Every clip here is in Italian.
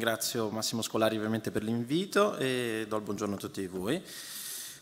ringrazio Massimo Scolari ovviamente per l'invito e do il buongiorno a tutti voi.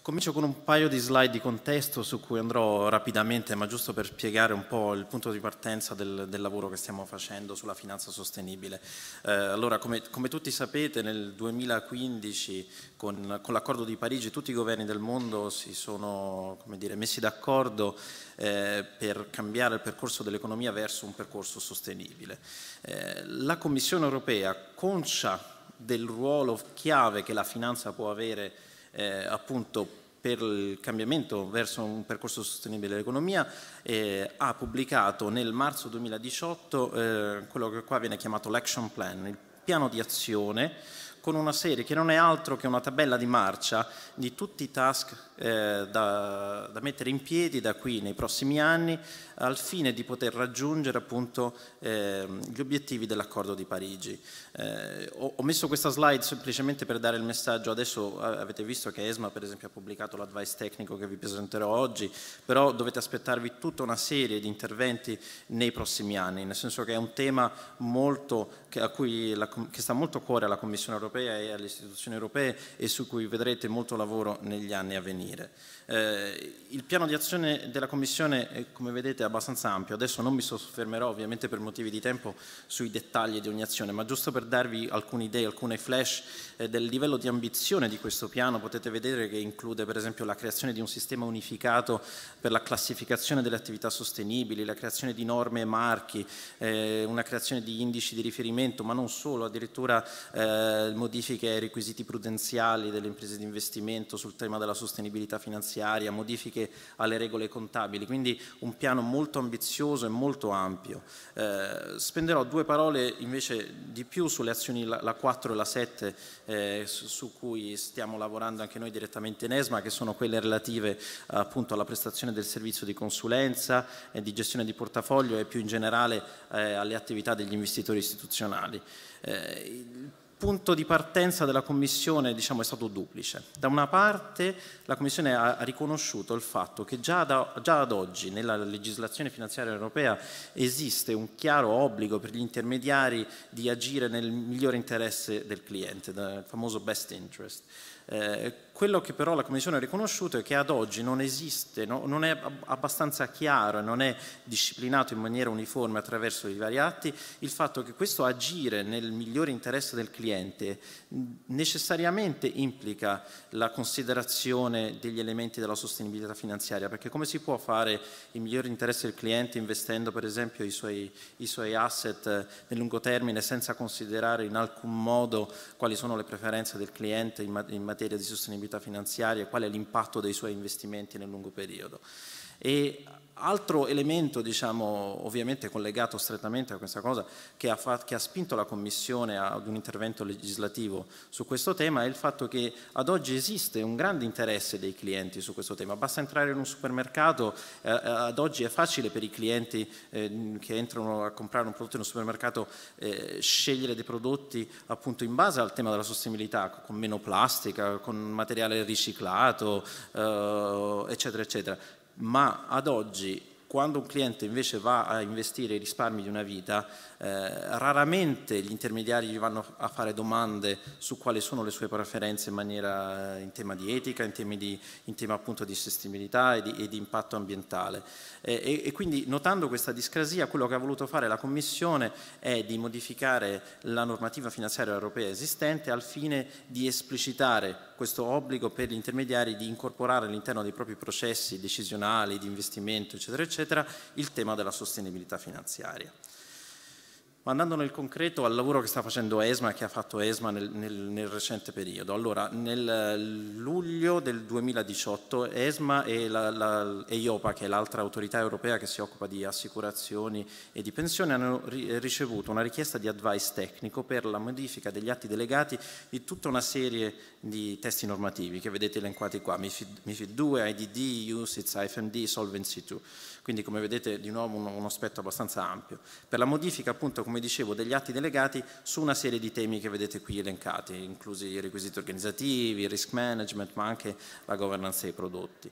Comincio con un paio di slide di contesto su cui andrò rapidamente, ma giusto per spiegare un po' il punto di partenza del, del lavoro che stiamo facendo sulla finanza sostenibile. Eh, allora, come, come, tutti sapete, nel 2015 con, con l'accordo di Parigi tutti i governi del mondo si sono dire, messi d'accordo eh, per cambiare il percorso dell'economia verso un percorso sostenibile. Eh, la Commissione europea, concia del ruolo chiave che la finanza può avere eh, appunto per il cambiamento verso un percorso sostenibile dell'economia eh, ha pubblicato nel marzo 2018 eh, quello che qua viene chiamato l'action plan, il piano di azione con una serie che non è altro che una tabella di marcia di tutti i task eh, da, da, mettere in piedi da qui nei prossimi anni al fine di poter raggiungere appunto eh, gli obiettivi dell'accordo di Parigi. Eh, ho, ho, messo questa slide semplicemente per dare il messaggio, adesso avete visto che ESMA per esempio ha pubblicato l'advice tecnico che vi presenterò oggi, però dovete aspettarvi tutta una serie di interventi nei prossimi anni, nel senso che è un tema molto, che, a cui la, che sta molto a cuore alla Commissione europea e alle istituzioni europee e su cui vedrete molto lavoro negli anni a venire. maniera Eh, il piano di azione della Commissione, è, come vedete, è abbastanza ampio. Adesso non mi soffermerò, ovviamente per motivi di tempo, sui dettagli di ogni azione, ma giusto per darvi alcune idee, alcune flash eh, del livello di ambizione di questo piano, potete vedere che include per esempio la creazione di un sistema unificato per la classificazione delle attività sostenibili, la creazione di norme e marchi, eh, una creazione di indici di riferimento, ma non solo, addirittura eh, modifiche ai requisiti prudenziali delle imprese di investimento sul tema della sostenibilità finanziaria finanziaria, modifiche alle regole contabili, quindi un piano molto ambizioso e molto ampio. Eh, spenderò due parole invece di più sulle azioni la, la 4 e la 7 eh, su, su, cui stiamo lavorando anche noi direttamente in ESMA, che sono quelle relative appunto alla prestazione del servizio di consulenza e di gestione di portafoglio e più in generale eh, alle attività degli investitori istituzionali. Eh, punto di partenza della Commissione diciamo, è stato duplice. Da una parte la Commissione ha riconosciuto il fatto che già, da, già, ad oggi nella legislazione finanziaria europea esiste un chiaro obbligo per gli intermediari di agire nel migliore interesse del cliente, il famoso best interest. Eh, quello che però la Commissione ha riconosciuto è che ad oggi non esiste, no, non è abbastanza chiaro e non è disciplinato in maniera uniforme attraverso i vari atti il fatto che questo agire nel migliore interesse del cliente necessariamente implica la considerazione degli elementi della sostenibilità finanziaria, perché come si può fare il migliore interesse del cliente investendo per esempio i suoi, i suoi asset eh, nel lungo termine senza considerare in alcun modo quali sono le preferenze del cliente in, in materia di sostenibilità? responsabilità finanziaria e qual è l'impatto dei suoi investimenti nel lungo periodo. E Altro elemento, diciamo, ovviamente collegato strettamente a questa cosa, che ha, fatto, che ha, spinto la Commissione ad un intervento legislativo su questo tema è il fatto che ad oggi esiste un grande interesse dei clienti su questo tema. Basta entrare in un supermercato, eh, eh ad oggi è facile per i clienti eh, che entrano a comprare un prodotto in un supermercato eh, scegliere dei prodotti appunto in base al tema della sostenibilità, con meno plastica, con materiale riciclato, eh, eccetera, eccetera ma ad oggi quando un cliente invece va a investire i risparmi di una vita, eh, raramente gli intermediari gli vanno a fare domande su quali sono le sue preferenze in, maniera, eh, in tema di etica, in, di, in tema appunto di sostenibilità e di, e di impatto ambientale. E, e, quindi notando questa discrasia, quello che ha voluto fare la Commissione è di modificare la normativa finanziaria europea esistente al fine di esplicitare questo obbligo per gli intermediari di incorporare all'interno dei propri processi decisionali, di investimento, eccetera, eccetera, eccetera, il tema della sostenibilità finanziaria. Ma andando nel concreto al lavoro che sta facendo ESMA e che ha fatto ESMA nel, nel, nel, recente periodo. Allora, nel luglio del 2018 ESMA e, la, la, e IOPA, che è l'altra autorità europea che si occupa di assicurazioni e di pensioni, hanno ri, ricevuto una richiesta di advice tecnico per la modifica degli atti delegati di tutta una serie di testi normativi che vedete elencati qua, MIFID, MIFID 2, IDD, USITS, IFMD, Solvency 2. Quindi come vedete di nuovo un, uno aspetto abbastanza ampio. Per la modifica appunto come dicevo degli atti delegati su una serie di temi che vedete qui elencati, inclusi i requisiti organizzativi, il risk management ma anche la governance dei prodotti.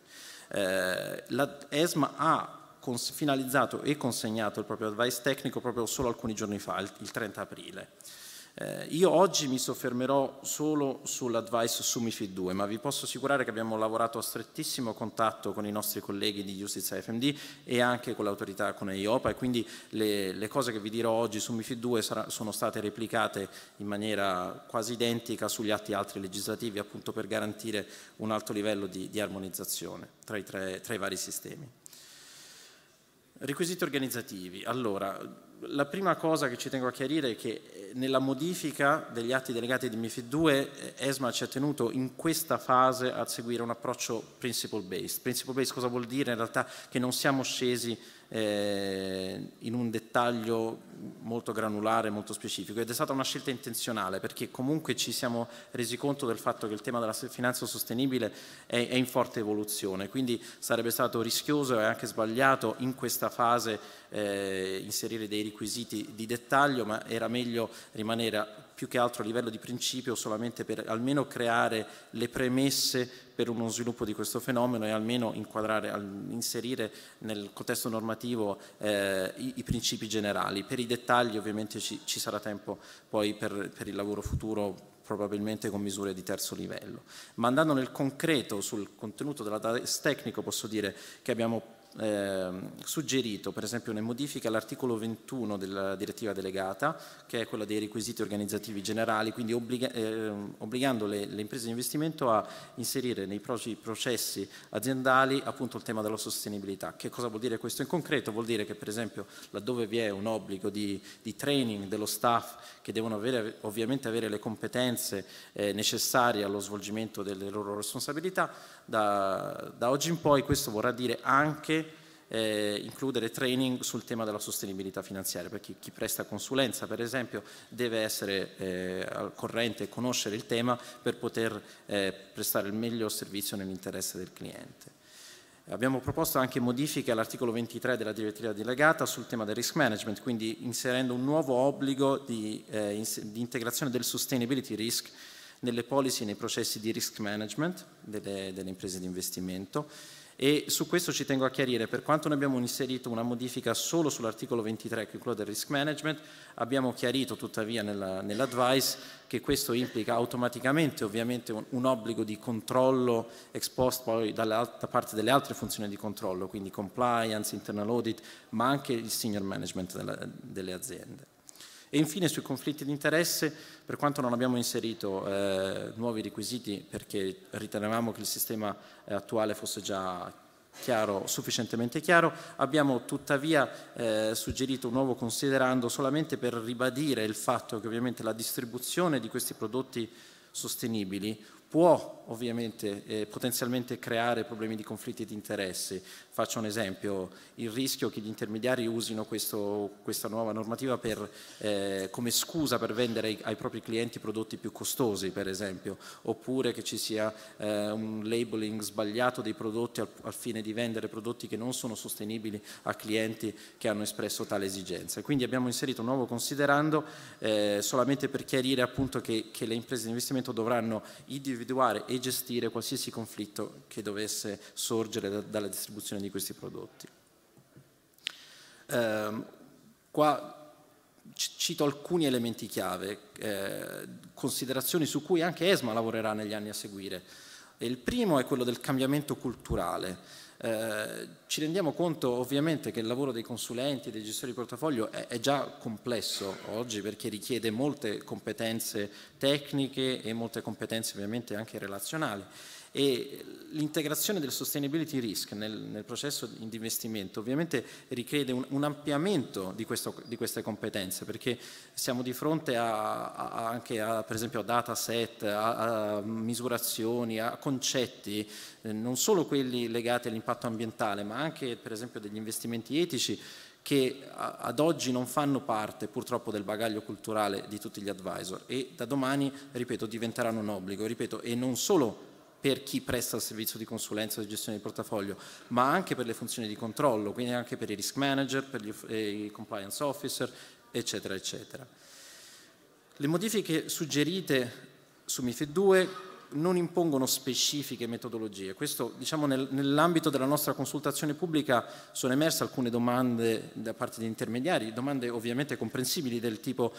Eh, la ESMA ha finalizzato e consegnato il proprio advice tecnico proprio solo alcuni giorni fa, il 30 aprile. Eh, io oggi mi soffermerò solo sull'advice su MIFID 2, ma vi posso assicurare che abbiamo lavorato a strettissimo contatto con i nostri colleghi di Justice FMD e anche con l'autorità, con EIOPA, e quindi le, le, cose che vi dirò oggi su MIFID 2 sarà, sono state replicate in maniera quasi identica sugli atti altri legislativi, appunto per garantire un alto livello di, di armonizzazione tra i, tre, tra i vari sistemi. Requisiti organizzativi. Allora, la prima cosa che ci tengo a chiarire è che eh, nella modifica degli atti delegati di MIFID 2 eh, ESMA ci ha tenuto in questa fase a seguire un approccio principle based. Principle based cosa vuol dire? In realtà che non siamo scesi eh, in un dettaglio molto granulare, molto specifico ed è stata una scelta intenzionale perché comunque ci siamo resi conto del fatto che il tema della finanza sostenibile è, è in forte evoluzione, quindi sarebbe stato rischioso e anche sbagliato in questa fase eh, inserire dei requisiti di dettaglio, ma era meglio rimanere più che altro a livello di principio solamente per almeno creare le premesse per uno sviluppo di questo fenomeno e almeno inquadrare, inserire nel contesto normativo eh, i, i, principi generali. Per i dettagli ovviamente ci, ci sarà tempo poi per, per il lavoro futuro probabilmente con misure di terzo livello. Ma andando nel concreto sul contenuto della DAS tecnico posso dire che abbiamo eh, suggerito per esempio una modifica all'articolo 21 della direttiva delegata che è quella dei requisiti organizzativi generali, quindi obbliga eh, obbligando le, le, imprese di investimento a inserire nei propri processi aziendali appunto il tema della sostenibilità. Che cosa vuol dire questo in concreto? Vuol dire che per esempio laddove vi è un obbligo di, di training dello staff che devono avere, ovviamente avere le competenze eh, necessarie allo svolgimento delle loro responsabilità, da, da oggi in poi questo vorrà dire anche eh, includere training sul tema della sostenibilità finanziaria, perché chi presta consulenza per esempio deve essere eh, al corrente e conoscere il tema per poter eh, prestare il meglio servizio nell'interesse del cliente. Abbiamo proposto anche modifiche all'articolo 23 della direttiva delegata sul tema del risk management, quindi inserendo un nuovo obbligo di, eh, di integrazione del sustainability risk nelle policy e nei processi di risk management delle, delle imprese di investimento e su questo ci tengo a chiarire, per quanto ne abbiamo inserito una modifica solo sull'articolo 23 che è quello del risk management, abbiamo chiarito tuttavia nella, nell'advice che questo implica automaticamente ovviamente un, un obbligo di controllo ex post poi dalla, da parte delle altre funzioni di controllo, quindi compliance, internal audit, ma anche il senior management della, delle aziende. E infine sui conflitti di interesse, per quanto non abbiamo inserito eh, nuovi requisiti perché ritenevamo che il sistema eh, attuale fosse già chiaro, sufficientemente chiaro, abbiamo tuttavia eh, suggerito un nuovo considerando solamente per ribadire il fatto che ovviamente la distribuzione di questi prodotti sostenibili può ovviamente eh, potenzialmente creare problemi di conflitti di interessi. Faccio un esempio, il rischio che gli intermediari usino questo, questa nuova normativa per, eh, come scusa per vendere ai, ai, propri clienti prodotti più costosi, per esempio, oppure che ci sia eh, un labeling sbagliato dei prodotti al, al, fine di vendere prodotti che non sono sostenibili a clienti che hanno espresso tale esigenza. Quindi abbiamo inserito un nuovo considerando eh, solamente per chiarire appunto che, che le imprese di investimento dovranno individuare e e gestire qualsiasi conflitto che dovesse sorgere da, dalla distribuzione di questi prodotti. Eh, qua cito alcuni elementi chiave, eh, considerazioni su cui anche ESMA lavorerà negli anni a seguire. Il primo è quello del cambiamento culturale. Eh, ci rendiamo conto ovviamente che il lavoro dei consulenti, e dei gestori di portafoglio è, è, già complesso oggi perché richiede molte competenze tecniche e molte competenze ovviamente anche relazionali e l'integrazione del sustainability risk nel, nel processo di investimento ovviamente richiede un, un ampliamento di, questo, di, queste competenze perché siamo di fronte a, a, anche a per esempio a dataset, a, a misurazioni, a concetti, eh, non solo quelli legati all'impatto ambientale ma anche per esempio degli investimenti etici che ad oggi non fanno parte purtroppo del bagaglio culturale di tutti gli advisor e da domani, ripeto, diventeranno un obbligo, ripeto, e non solo per chi presta il servizio di consulenza o di gestione di portafoglio, ma anche per le funzioni di controllo, quindi anche per i risk manager, per gli, eh, i compliance officer, eccetera, eccetera. Le modifiche suggerite su MIFID 2 non impongono specifiche metodologie. Questo, diciamo, nel, nell'ambito della nostra consultazione pubblica sono emerse alcune domande da parte di intermediari, domande ovviamente comprensibili del tipo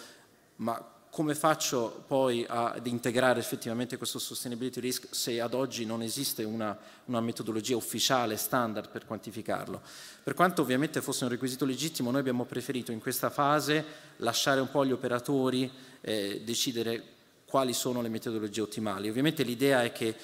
ma come faccio poi ad integrare effettivamente questo sustainability risk se ad oggi non esiste una, una metodologia ufficiale, standard per quantificarlo? Per quanto ovviamente fosse un requisito legittimo, noi abbiamo preferito in questa fase lasciare un po' gli operatori eh, decidere quali sono le metodologie ottimali. Ovviamente l'idea è che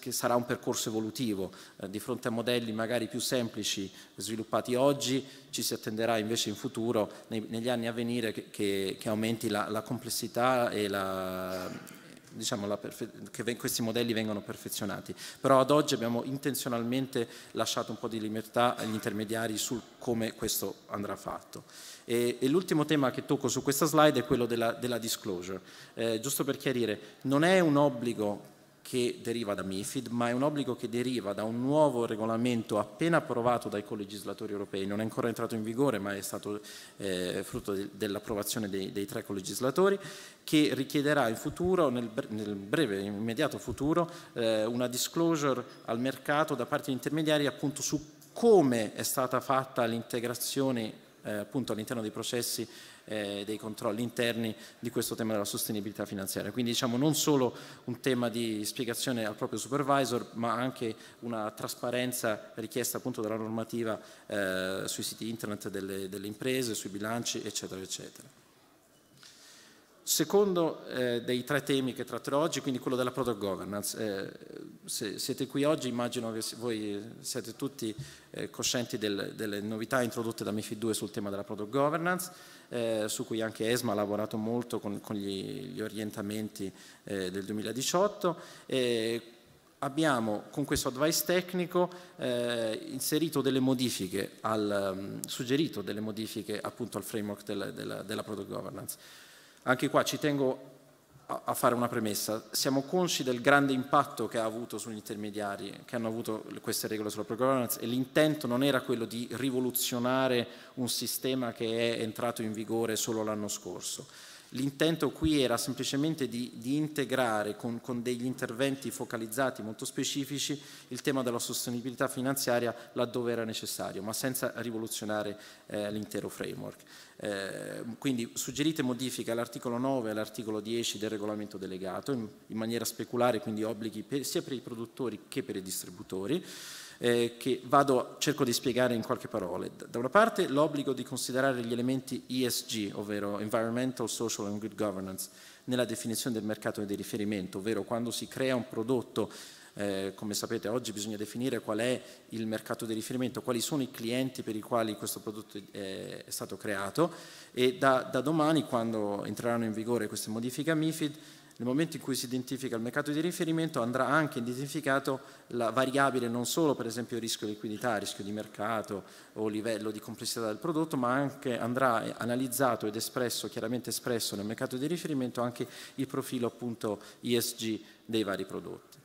che sarà un percorso evolutivo. Eh, di fronte a modelli magari più semplici sviluppati oggi, ci si attenderà invece in futuro, nei, negli anni a venire, che, che, che aumenti la, la, complessità e la, diciamo, la che questi modelli vengano perfezionati. Però ad oggi abbiamo intenzionalmente lasciato un po' di libertà agli intermediari sul come questo andrà fatto. E, e l'ultimo tema che tocco su questa slide è quello della, della disclosure. Eh, giusto per chiarire, non è un obbligo che deriva da MIFID, ma è un obbligo che deriva da un nuovo regolamento appena approvato dai colegislatori europei, non è ancora entrato in vigore ma è stato eh, frutto de dell'approvazione dei, dei, tre colegislatori, che richiederà in futuro, nel, bre nel breve, immediato futuro, eh, una disclosure al mercato da parte di intermediari appunto su come è stata fatta l'integrazione eh, appunto all'interno dei processi eh, dei controlli interni di questo tema della sostenibilità finanziaria. Quindi diciamo non solo un tema di spiegazione al proprio supervisor, ma anche una trasparenza richiesta appunto dalla normativa eh, sui siti internet delle, delle imprese, sui bilanci, eccetera, eccetera secondo eh, dei tre temi che tratterò oggi, quindi quello della product governance. Eh, se siete qui oggi immagino che voi eh, siete tutti eh, coscienti del, delle novità introdotte da MIFID 2 sul tema della product governance, eh, su cui anche ESMA ha lavorato molto con, con gli, gli, orientamenti eh, del 2018 abbiamo con questo advice tecnico eh, inserito delle modifiche, al, mm, suggerito delle modifiche appunto al framework del, della, della product governance. Anche qua ci tengo a fare una premessa. Siamo consci del grande impatto che ha avuto sugli intermediari, che hanno avuto queste regole sulla pro-governance e l'intento non era quello di rivoluzionare un sistema che è entrato in vigore solo l'anno scorso. L'intento qui era semplicemente di, di integrare con, con, degli interventi focalizzati molto specifici il tema della sostenibilità finanziaria laddove era necessario, ma senza rivoluzionare eh, l'intero framework. Eh, quindi suggerite modifiche all'articolo 9 e all'articolo 10 del regolamento delegato in, in maniera speculare, quindi obblighi per, sia per i produttori che per i distributori eh, che vado, cerco di spiegare in qualche parola. Da una parte l'obbligo di considerare gli elementi ESG, ovvero Environmental, Social and Good Governance, nella definizione del mercato di riferimento, ovvero quando si crea un prodotto eh, come sapete oggi bisogna definire qual è il mercato di riferimento, quali sono i clienti per i quali questo prodotto è, eh, è stato creato e da, da, domani quando entreranno in vigore queste modifiche a MIFID nel momento in cui si identifica il mercato di riferimento andrà anche identificato la variabile non solo per esempio rischio di liquidità, rischio di mercato o livello di complessità del prodotto, ma anche andrà analizzato ed espresso, chiaramente espresso nel mercato di riferimento anche il profilo appunto ESG dei vari prodotti.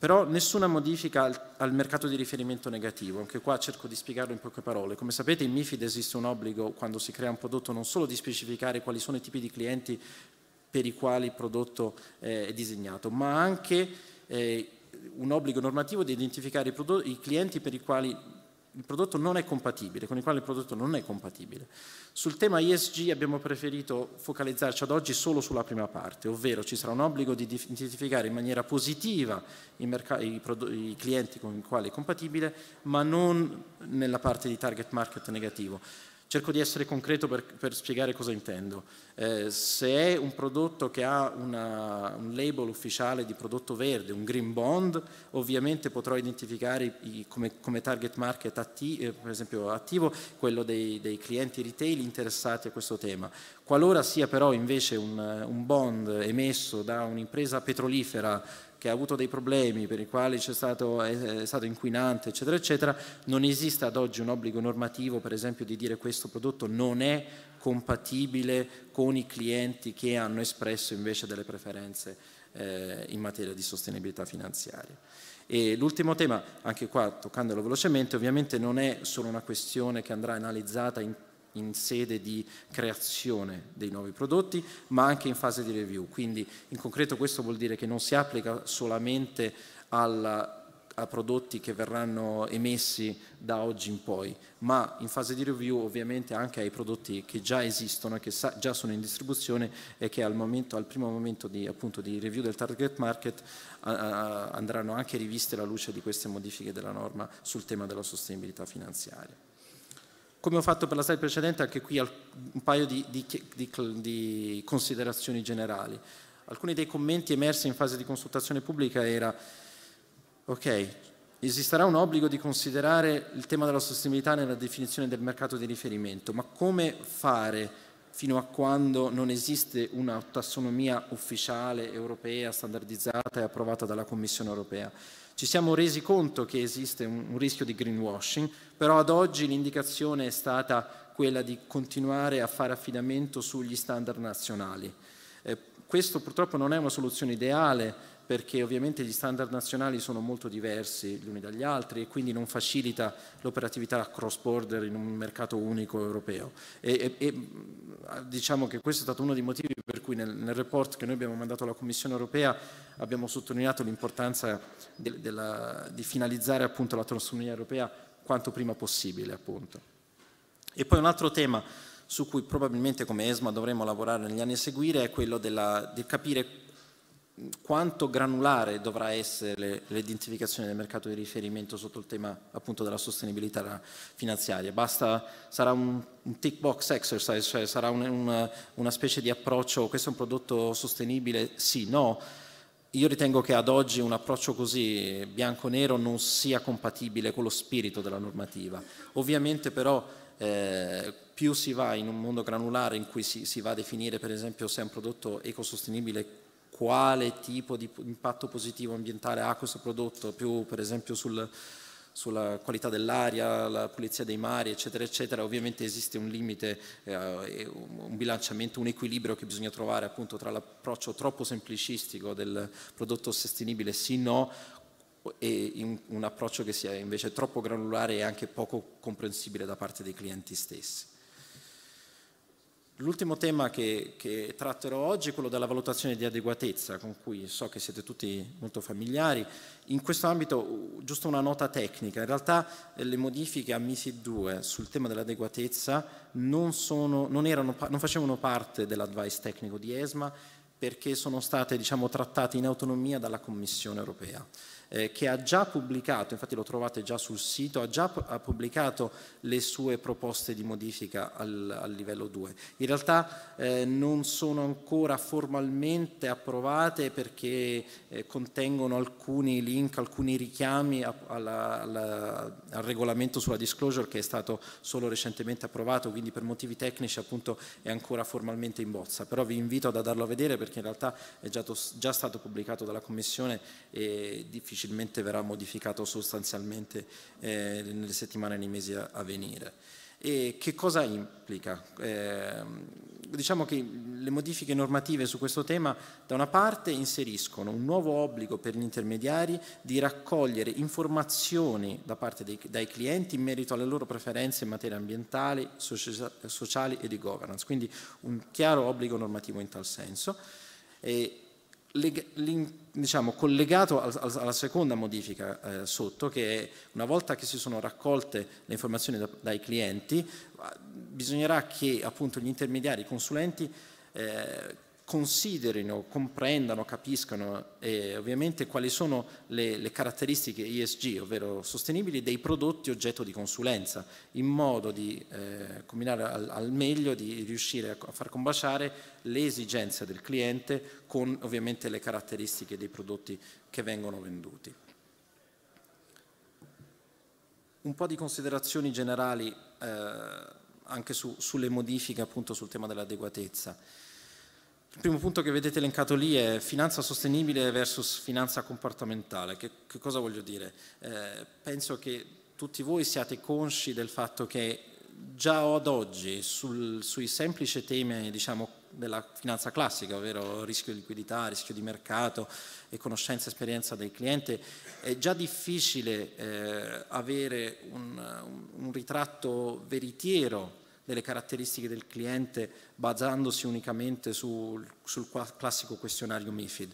Però nessuna modifica al, al, mercato di riferimento negativo, anche qua cerco di spiegarlo in poche parole. Come sapete in MIFID esiste un obbligo quando si crea un prodotto non solo di specificare quali sono i tipi di clienti per i quali il prodotto eh, è disegnato, ma anche eh, un obbligo normativo di identificare i, prodotti, i clienti per i quali il prodotto non è compatibile, con i quali il prodotto non è compatibile. Sul tema ISG abbiamo preferito focalizzarci ad oggi solo sulla prima parte, ovvero ci sarà un obbligo di identificare in maniera positiva i, i, i clienti con i quali è compatibile, ma non nella parte di target market negativo. Cerco di essere concreto per, per spiegare cosa intendo. Eh, se è un prodotto che ha una, un label ufficiale di prodotto verde, un green bond, ovviamente potrò identificare i, come, come, target market atti, eh, per esempio attivo quello dei, dei clienti retail interessati a questo tema. Qualora sia però invece un, eh, un bond emesso da un'impresa petrolifera che ha avuto dei problemi per i quali stato, è, stato inquinante, eccetera, eccetera, non esiste ad oggi un obbligo normativo, per esempio, di dire questo prodotto non è compatibile con i clienti che hanno espresso invece delle preferenze eh, in materia di sostenibilità finanziaria. E l'ultimo tema, anche qua toccandolo velocemente, ovviamente non è solo una questione che andrà analizzata in in sede di creazione dei nuovi prodotti, ma anche in fase di review. Quindi in concreto questo vuol dire che non si applica solamente alla a prodotti che verranno emessi da oggi in poi, ma in fase di review ovviamente anche ai prodotti che già esistono, che già sono in distribuzione e che al, momento, al primo momento di, appunto, di, review del target market uh, andranno anche riviste alla luce di queste modifiche della norma sul tema della sostenibilità finanziaria. Come ho fatto per la slide precedente, anche qui un paio di, di, di, di considerazioni generali. Alcuni dei commenti emersi in fase di consultazione pubblica era, ok, esisterà un obbligo di considerare il tema della sostenibilità nella definizione del mercato di riferimento, ma come fare fino a quando non esiste una tassonomia ufficiale europea, standardizzata e approvata dalla Commissione europea? Ci siamo resi conto che esiste un, un rischio di greenwashing, però ad oggi l'indicazione è stata quella di continuare a fare affidamento sugli standard nazionali. Eh, questo purtroppo non è una soluzione ideale perché ovviamente gli standard nazionali sono molto diversi gli uni dagli altri e quindi non facilita l'operatività cross border in un mercato unico europeo. E, e, e, diciamo che questo è stato uno dei motivi cui nel, nel, report che noi abbiamo mandato alla Commissione europea abbiamo sottolineato l'importanza de, de la, di finalizzare appunto la tassonomia europea quanto prima possibile. Appunto. E poi un altro tema su cui probabilmente come ESMA dovremo lavorare negli anni a seguire è quello della, di capire quanto granulare dovrà essere l'identificazione del mercato di riferimento sotto il tema appunto della sostenibilità finanziaria. Basta, sarà un, un tick box exercise, cioè sarà un, un, una specie di approccio, questo è un prodotto sostenibile? Sì, no. Io ritengo che ad oggi un approccio così bianco-nero non sia compatibile con lo spirito della normativa. Ovviamente però eh, più si va in un mondo granulare in cui si, si va a definire per esempio se è un prodotto ecosostenibile quale tipo di impatto positivo ambientale ha questo prodotto, più per esempio sul, sulla qualità dell'aria, la pulizia dei mari, eccetera, eccetera. Ovviamente esiste un limite, eh, un bilanciamento, un equilibrio che bisogna trovare appunto tra l'approccio troppo semplicistico del prodotto sostenibile sì no e un approccio che sia invece troppo granulare e anche poco comprensibile da parte dei clienti stessi. L'ultimo tema che, che, tratterò oggi è quello della valutazione di adeguatezza, con cui so che siete tutti molto familiari. In questo ambito, giusto una nota tecnica, in realtà eh, le modifiche a MISI 2 sul tema dell'adeguatezza non, sono, non, erano, non facevano parte dell'advice tecnico di ESMA perché sono state diciamo, trattate in autonomia dalla Commissione europea eh, che ha già pubblicato, infatti lo trovate già sul sito, ha già ha pubblicato le sue proposte di modifica al, al livello 2. In realtà eh, non sono ancora formalmente approvate perché eh, contengono alcuni link, alcuni richiami a, alla, alla, al regolamento sulla disclosure che è stato solo recentemente approvato, quindi per motivi tecnici appunto è ancora formalmente in bozza, però vi invito ad andarlo a vedere perché in realtà è già, già stato pubblicato dalla Commissione e difficile difficilmente verrà modificato sostanzialmente eh, nelle settimane e nei mesi a, a venire. E che cosa implica? Eh, diciamo che le modifiche normative su questo tema da una parte inseriscono un nuovo obbligo per gli intermediari di raccogliere informazioni da parte dei, dai clienti in merito alle loro preferenze in materia ambientale, sociale e di governance, quindi un chiaro obbligo normativo in tal senso. E diciamo, collegato al, alla seconda modifica eh, sotto, che è una volta che si sono raccolte le informazioni da, dai clienti, bisognerà che appunto gli intermediari, i consulenti, eh, considerino, comprendano, capiscano eh, ovviamente quali sono le, le, caratteristiche ESG, ovvero sostenibili, dei prodotti oggetto di consulenza, in modo di eh, combinare al, al, meglio, di riuscire a, a far combaciare le esigenze del cliente con ovviamente le caratteristiche dei prodotti che vengono venduti. Un po' di considerazioni generali eh, anche su, sulle modifiche appunto sul tema dell'adeguatezza. Il primo punto che vedete elencato lì è finanza sostenibile versus finanza comportamentale. Che, che cosa voglio dire? Eh, penso che tutti voi siate consci del fatto che già ad oggi sul, sui semplici temi diciamo, della finanza classica, ovvero rischio di liquidità, rischio di mercato e conoscenza e esperienza del cliente, è già difficile eh, avere un, un, un ritratto veritiero delle caratteristiche del cliente basandosi unicamente sul, sul classico questionario MIFID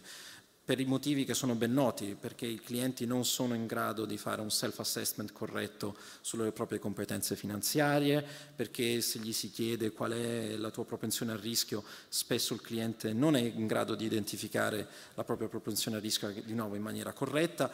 per i motivi che sono ben noti, perché i clienti non sono in grado di fare un self-assessment corretto sulle proprie competenze finanziarie, perché se gli si chiede qual è la tua propensione al rischio, spesso il cliente non è in grado di identificare la propria propensione al rischio di nuovo in maniera corretta.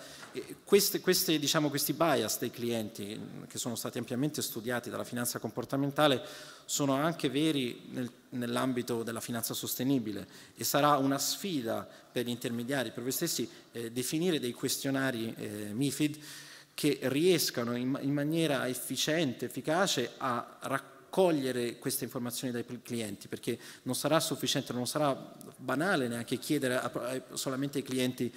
Queste, queste, diciamo, questi bias dei clienti, che sono stati ampiamente studiati dalla finanza comportamentale, sono anche veri nel nell'ambito della finanza sostenibile e sarà una sfida per gli intermediari, per voi stessi, eh, definire dei questionari eh, MIFID che riescano in, in maniera efficiente, efficace a raccogliere queste informazioni dai clienti perché non sarà sufficiente, non sarà banale neanche chiedere a, solamente ai clienti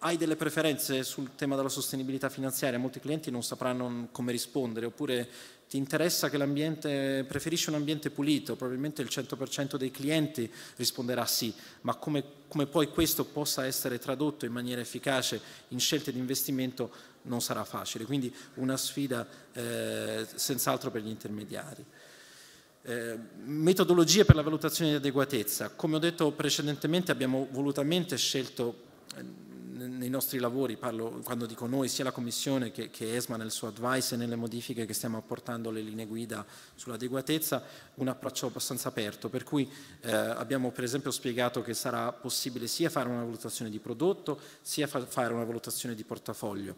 hai delle preferenze sul tema della sostenibilità finanziaria, molti clienti non sapranno come rispondere oppure ti interessa che l'ambiente, preferisci un ambiente pulito, probabilmente il 100% dei clienti risponderà sì, ma come, come poi questo possa essere tradotto in maniera efficace in scelte di investimento non sarà facile, quindi una sfida eh, senz'altro per gli intermediari. Eh, metodologie per la valutazione di adeguatezza. Come ho detto precedentemente abbiamo volutamente scelto eh, nei nostri lavori, parlo quando dico noi, sia la Commissione che, che, ESMA nel suo advice e nelle modifiche che stiamo apportando alle linee guida sull'adeguatezza, un approccio abbastanza aperto, per cui eh, abbiamo per esempio spiegato che sarà possibile sia fare una valutazione di prodotto, sia fa fare una valutazione di portafoglio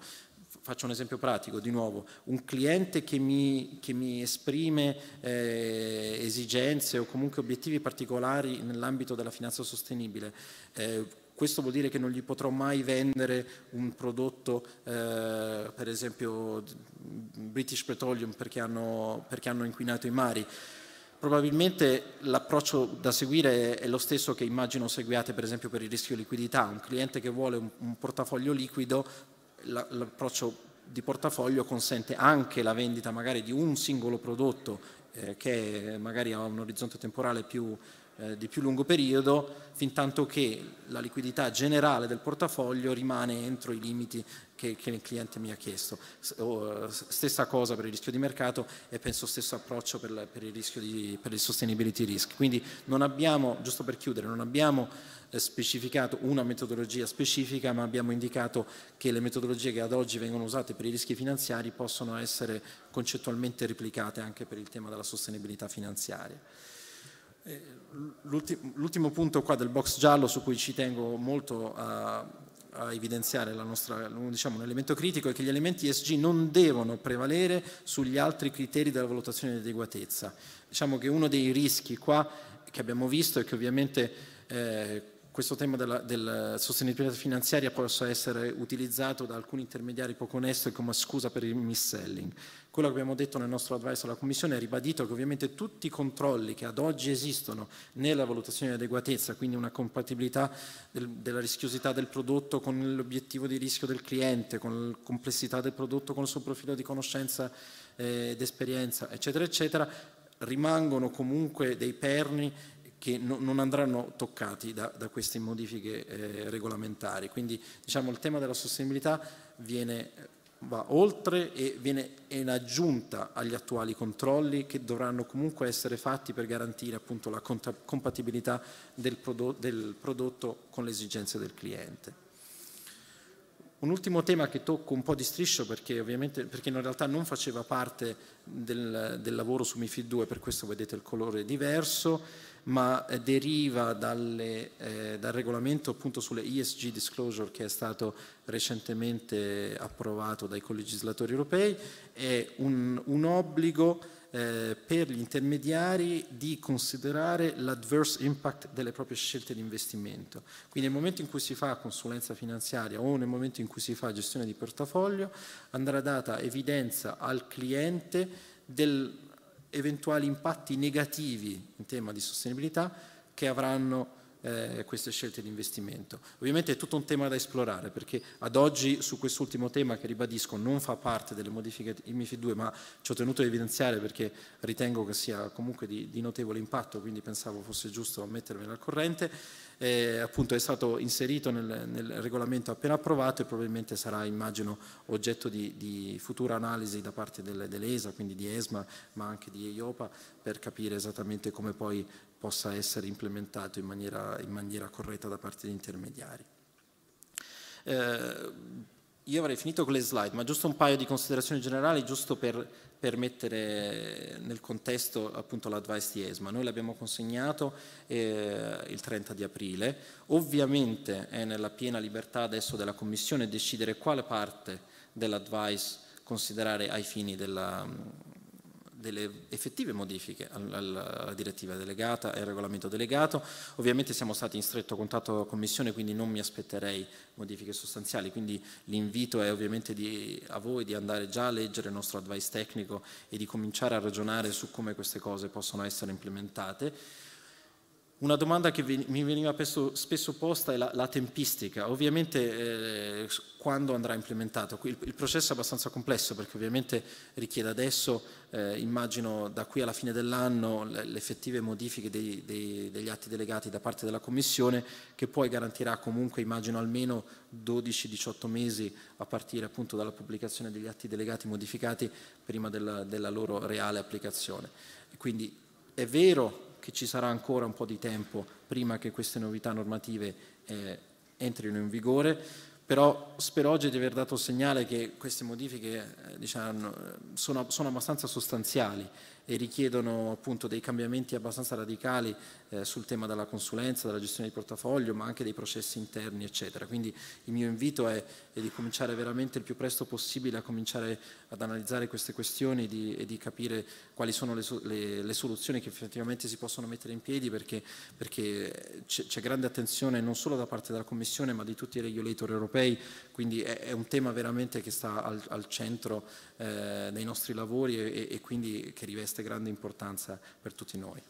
faccio un esempio pratico di nuovo, un cliente che mi, che mi esprime eh, esigenze o comunque obiettivi particolari nell'ambito della finanza sostenibile, eh, questo vuol dire che non gli potrò mai vendere un prodotto, eh, per esempio British Petroleum, perché hanno, perché hanno inquinato i mari. Probabilmente l'approccio da seguire è lo stesso che immagino seguiate per esempio per il rischio liquidità. Un cliente che vuole un, un portafoglio liquido, l'approccio di portafoglio consente anche la vendita magari di un singolo prodotto eh, che magari ha un orizzonte temporale più, eh, di più lungo periodo, fin tanto che la liquidità generale del portafoglio rimane entro i limiti che, che il cliente mi ha chiesto. stessa cosa per il rischio di mercato e penso stesso approccio per, per il rischio di, per il sustainability risk. Quindi non abbiamo, giusto per chiudere, non abbiamo eh, specificato una metodologia specifica, ma abbiamo indicato che le metodologie che ad oggi vengono usate per i rischi finanziari possono essere concettualmente replicate anche per il tema della sostenibilità finanziaria. Eh, l'ultimo punto qua del box giallo su cui ci tengo molto a, a evidenziare nostra, diciamo, un elemento critico è che gli elementi ESG non devono prevalere sugli altri criteri della valutazione di adeguatezza. Diciamo che uno dei rischi qua che abbiamo visto è che ovviamente eh, questo tema della, della, sostenibilità finanziaria possa essere utilizzato da alcuni intermediari poco onesti come scusa per il mis-selling. Quello che abbiamo detto nel nostro advice alla Commissione è ribadito che ovviamente tutti i controlli che ad oggi esistono nella valutazione di adeguatezza, quindi una compatibilità del, della rischiosità del prodotto con l'obiettivo di rischio del cliente, con la complessità del prodotto, con il suo profilo di conoscenza eh, ed esperienza, eccetera, eccetera, rimangono comunque dei perni che no, non andranno toccati da, da queste modifiche eh, regolamentari. Quindi diciamo, il tema della sostenibilità viene, va oltre e viene in aggiunta agli attuali controlli che dovranno comunque essere fatti per garantire appunto, la compatibilità del, prodotto, del prodotto con le esigenze del cliente. Un ultimo tema che tocco un po' di striscio perché, perché in realtà non faceva parte del, del lavoro su MIFID 2, per questo vedete il colore diverso, ma eh, deriva dalle, eh, dal regolamento appunto sulle ESG disclosure che è stato recentemente approvato dai collegislatori europei, è un, un obbligo eh, per gli intermediari di considerare l'adverse impact delle proprie scelte di investimento. Quindi nel momento in cui si fa consulenza finanziaria o nel momento in cui si fa gestione di portafoglio andrà data evidenza al cliente del eventuali impatti negativi in tema di sostenibilità che avranno eh, queste scelte di investimento. Ovviamente è tutto un tema da esplorare perché ad oggi su quest'ultimo tema che ribadisco non fa parte delle modifiche di MIFID 2 ma ci ho tenuto a evidenziare perché ritengo che sia comunque di, di notevole impatto quindi pensavo fosse giusto mettermelo al corrente. Eh, appunto è stato inserito nel, nel, regolamento appena approvato e probabilmente sarà immagino oggetto di, di futura analisi da parte delle, dell'ESA, quindi di ESMA ma anche di EIOPA per capire esattamente come poi possa essere implementato in maniera, in maniera corretta da parte di intermediari. Eh, io avrei finito con le slide, ma giusto un paio di considerazioni generali, giusto per, per mettere nel contesto appunto l'advice di ESMA. Noi l'abbiamo consegnato eh, il 30 di aprile, ovviamente è nella piena libertà adesso della Commissione decidere quale parte dell'advice considerare ai fini della, delle effettive modifiche alla direttiva delegata e al regolamento delegato. Ovviamente siamo stati in stretto contatto con la Commissione, quindi non mi aspetterei modifiche sostanziali, quindi l'invito è ovviamente di, a voi di andare già a leggere il nostro advice tecnico e di cominciare a ragionare su come queste cose possono essere implementate. Una domanda che mi veniva spesso, posta è la, la tempistica. Ovviamente eh, quando andrà implementato? Il, il, processo è abbastanza complesso perché ovviamente richiede adesso, eh, immagino da qui alla fine dell'anno, le, effettive modifiche dei, dei, degli atti delegati da parte della Commissione che poi garantirà comunque, immagino, almeno 12-18 mesi a partire appunto dalla pubblicazione degli atti delegati modificati prima della, della loro reale applicazione. Quindi è vero che ci sarà ancora un po' di tempo prima che queste novità normative eh, entrino in vigore, però spero oggi di aver dato segnale che queste modifiche eh, diciamo, eh, sono, sono abbastanza sostanziali e richiedono appunto dei cambiamenti abbastanza radicali eh, sul tema della consulenza, della gestione di portafoglio, ma anche dei processi interni, eccetera. Quindi il mio invito è, è di cominciare veramente il più presto possibile a cominciare ad analizzare queste questioni di, e di capire quali sono le, le, le, soluzioni che effettivamente si possono mettere in piedi perché, perché c'è grande attenzione non solo da parte della Commissione ma di tutti i regulator europei, quindi è, è un tema veramente che sta al, al centro eh, dei nostri lavori e, e quindi che riveste questa grande importanza per tutti noi.